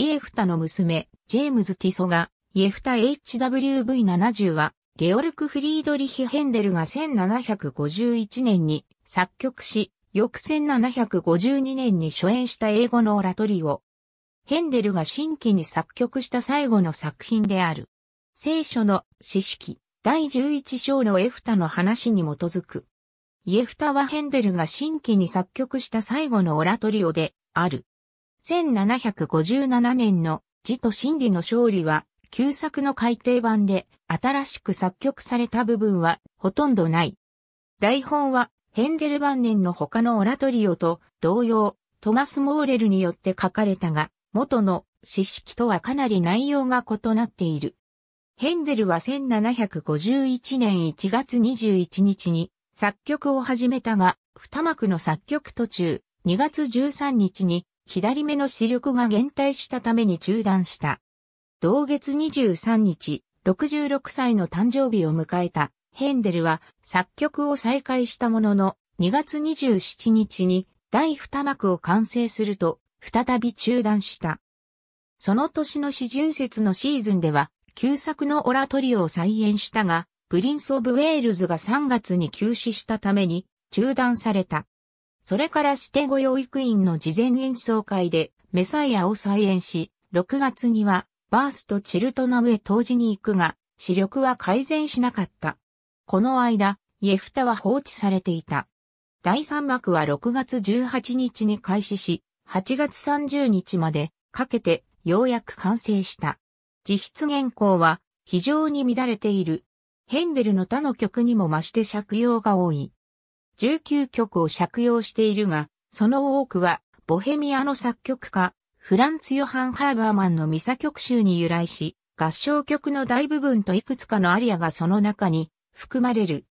イエフタの娘、ジェームズ・ティソが、イエフタ HWV70 は、ゲオルク・フリードリヒ・ヘンデルが1751年に作曲し、翌1752年に初演した英語のオラトリオ。ヘンデルが新規に作曲した最後の作品である。聖書の詩式第11章のエフタの話に基づく。イエフタはヘンデルが新規に作曲した最後のオラトリオである。1757年の字と真理の勝利は、旧作の改訂版で新しく作曲された部分はほとんどない。台本はヘンデル晩年の他のオラトリオと同様、トマス・モーレルによって書かれたが、元の詩式とはかなり内容が異なっている。ヘンデルは1751年1月21日に作曲を始めたが、二幕の作曲途中、2月13日に左目の視力が減退したために中断した。同月23日、66歳の誕生日を迎えたヘンデルは作曲を再開したものの、2月27日に第2幕を完成すると、再び中断した。その年の四巡節のシーズンでは、旧作のオラトリオを再演したが、プリンス・オブ・ウェールズが3月に休止したために中断された。それからして御養育院の事前演奏会でメサイアを再演し、6月にはバースとチルトナムへ当時に行くが、視力は改善しなかった。この間、イエフタは放置されていた。第3幕は6月18日に開始し、8月30日までかけてようやく完成した。自筆原稿は非常に乱れている。ヘンデルの他の曲にも増して借用が多い。19曲を借用しているが、その多くは、ボヘミアの作曲家、フランツ・ヨハン・ハーバーマンのミサ曲集に由来し、合唱曲の大部分といくつかのアリアがその中に含まれる。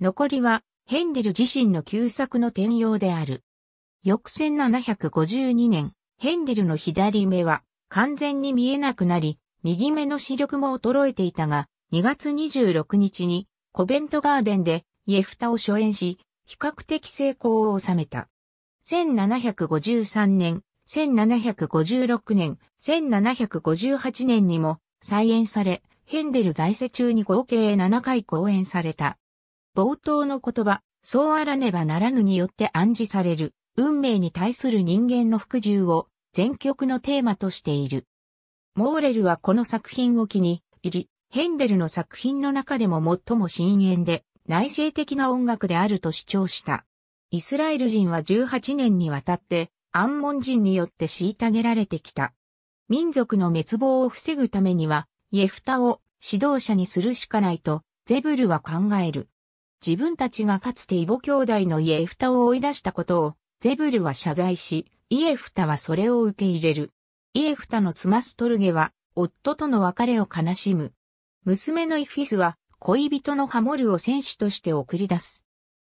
残りは、ヘンデル自身の旧作の転用である。翌1752年、ヘンデルの左目は完全に見えなくなり、右目の視力も衰えていたが、2月26日にコベントガーデンでイエフタを初演し、比較的成功を収めた。1753年、1756年、1758年にも再演され、ヘンデル在世中に合計7回公演された。冒頭の言葉、そうあらねばならぬによって暗示される、運命に対する人間の服従を全曲のテーマとしている。モーレルはこの作品を機に入り、ヘンデルの作品の中でも最も深淵で、内政的な音楽であると主張した。イスラエル人は18年にわたって、アンモン人によって虐げられてきた。民族の滅亡を防ぐためには、イエフタを指導者にするしかないと、ゼブルは考える。自分たちがかつてイボ兄弟のイエフタを追い出したことを、ゼブルは謝罪し、イエフタはそれを受け入れる。イエフタのツマストルゲは、夫との別れを悲しむ。娘のイフィスは、恋人のハモルを戦士として送り出す。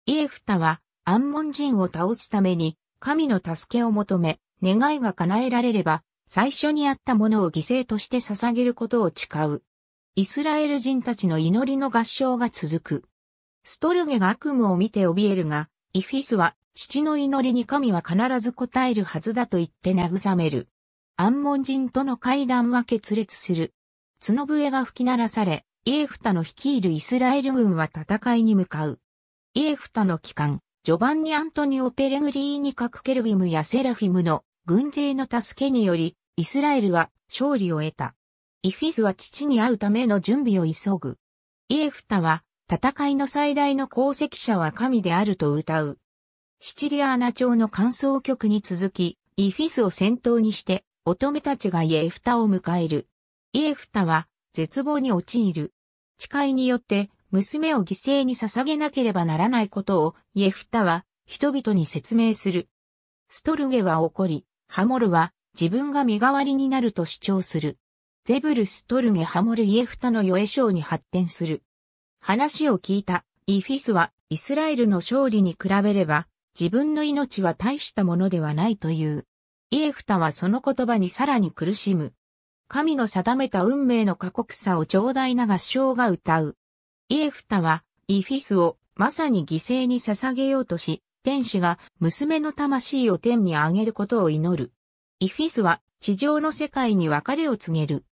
イエフタは、モ門人を倒すために、神の助けを求め、願いが叶えられれば、最初にあったものを犠牲として捧げることを誓う。イスラエル人たちの祈りの合唱が続く。ストルゲが悪夢を見て怯えるが、イフィスは、父の祈りに神は必ず応えるはずだと言って慰める。モ門人との会談は決裂する。角笛が吹き鳴らされ、イエフタの率いるイスラエル軍は戦いに向かう。イエフタの帰還、ジョバンニ・アントニオ・ペレグリーニカク・ケルビムやセラフィムの軍勢の助けにより、イスラエルは勝利を得た。イフィスは父に会うための準備を急ぐ。イエフタは、戦いの最大の功績者は神であると歌う。シチリアーナ朝の感想曲に続き、イフィスを先頭にして、乙女たちがイエフタを迎える。イエフタは、絶望に陥る。誓いによって娘を犠牲に捧げなければならないことをイエフタは人々に説明する。ストルゲは怒り、ハモルは自分が身代わりになると主張する。ゼブルストルゲハモルイエフタの余エ章に発展する。話を聞いたイフィスはイスラエルの勝利に比べれば自分の命は大したものではないという。イエフタはその言葉にさらに苦しむ。神の定めた運命の過酷さを頂大な合唱が歌う。イエフタは、イフィスをまさに犠牲に捧げようとし、天使が娘の魂を天にあげることを祈る。イフィスは地上の世界に別れを告げる。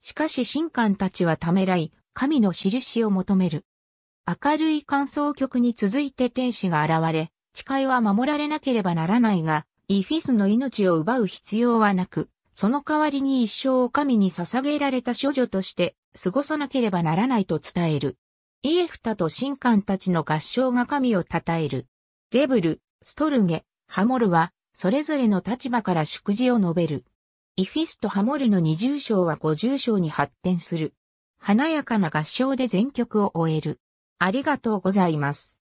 しかし神官たちはためらい、神の印を求める。明るい感想曲に続いて天使が現れ、誓いは守られなければならないが、イフィスの命を奪う必要はなく、その代わりに一生を神に捧げられた処女として過ごさなければならないと伝える。イエフタと神官たちの合唱が神を称える。ゼブル、ストルゲ、ハモルは、それぞれの立場から祝辞を述べる。イフィスとハモルの二重章は五重章に発展する。華やかな合唱で全曲を終える。ありがとうございます。